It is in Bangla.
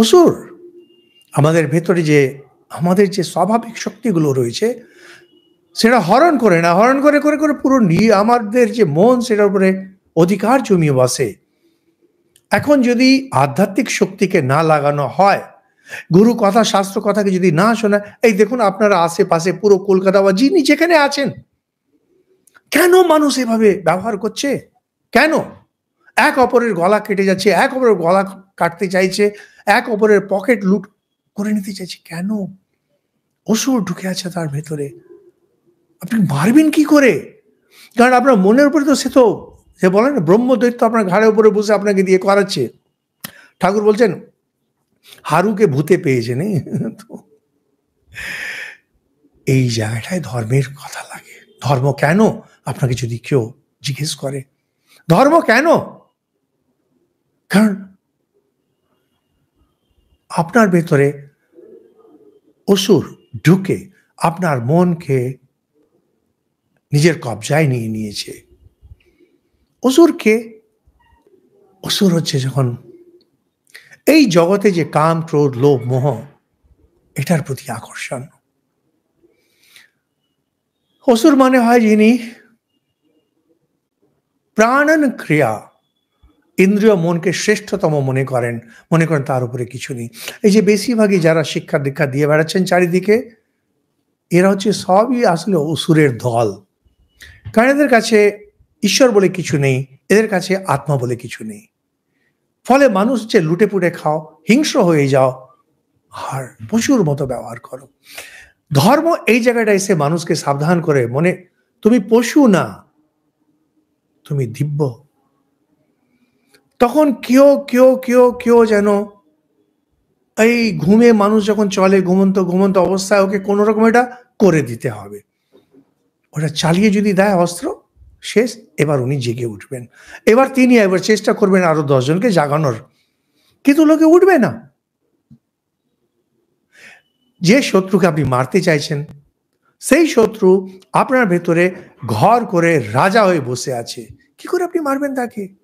অসুর আমাদের ভেতরে যে আমাদের যে স্বাভাবিক শক্তিগুলো রয়েছে সেটা হরণ করে না হরণ করে করে করে পুরো নিয়ে আমাদের যে মন সেটার উপরে অধিকার জমিয়ে বসে এখন যদি আধ্যাত্মিক শক্তিকে না লাগানো হয় গুরু কথা শাস্ত্র কথাকে যদি না শোনা এই দেখুন আপনারা আশেপাশে পুরো কলকাতা বা যিনি যেখানে আছেন কেন মানুষ এভাবে ব্যবহার করছে কেন এক অপরের গলা কেটে যাচ্ছে এক অপরের গলা কাটতে চাইছে এক অপরের পকেট লুট করে নিতে চাইছে কেন অসুর ঢুকে আছে তার ভেতরে আপনি মারবেন কি করে কারণ আপনার মনের উপরে তো সে তো সে বলে না ব্রহ্মদৈত্য আপনার ঘাড়ের উপরে বসে আপনাকে দিয়ে করাচ্ছে ঠাকুর বলছেন হারুকে ভূতে পেয়েছে নেই তো এই জায়গাটায় ধর্মের কথা লাগে ধর্ম কেন আপনাকে যদি কেউ জিজ্ঞেস করে ধর্ম কেন কারণ আপনার ভেতরে অসুর ঢুকে আপনার মনকে নিজের কবজায় নিয়ে নিয়েছে অসুরকে অসুর হচ্ছে যখন এই জগতে যে কাম ক্রোধ লোভ মোহ এটার প্রতি আকর্ষণ অসুর মানে হয় যিনি প্রাণন ক্রিয়া ইন্দ্রিয় মনকে শ্রেষ্ঠতম মনে করেন মনে করেন তার উপরে কিছু নেই এই যে বেশিরভাগই যারা শিক্ষা দীক্ষা দিয়ে বেড়াচ্ছেন চারিদিকে এরা হচ্ছে সবই আসলে অসুরের দল কারণ এদের কাছে ঈশ্বর বলে কিছু নেই এদের কাছে আত্মা বলে কিছু নেই ফলে মানুষ যে লুটে পুটে খাও হিংস্র হয়ে যাও আর পশুর মতো ব্যবহার করো ধর্ম এই জায়গাটা এসে মানুষকে সাবধান করে মনে তুমি পশু না তুমি দিব্য তখন কেউ কেউ কেউ কেউ যেন এই ঘুমে মানুষ যখন চলে ঘুমন্ত ঘুমন্ত অবস্থায় ওকে কোনো রকম এটা করে দিতে হবে ওটা চালিয়ে যদি দেয় অস্ত্র শেষ এবার উনি জেগে উঠবেন এবার তিনি এবার চেষ্টা করবেন আরো দশজনকে জাগানোর কিন্তু লোকে উঠবে না যে শত্রুকে আপনি মারতে চাইছেন সেই শত্রু আপনার ভেতরে ঘর করে রাজা হয়ে বসে আছে কি করে আপনি মারবেন তাকে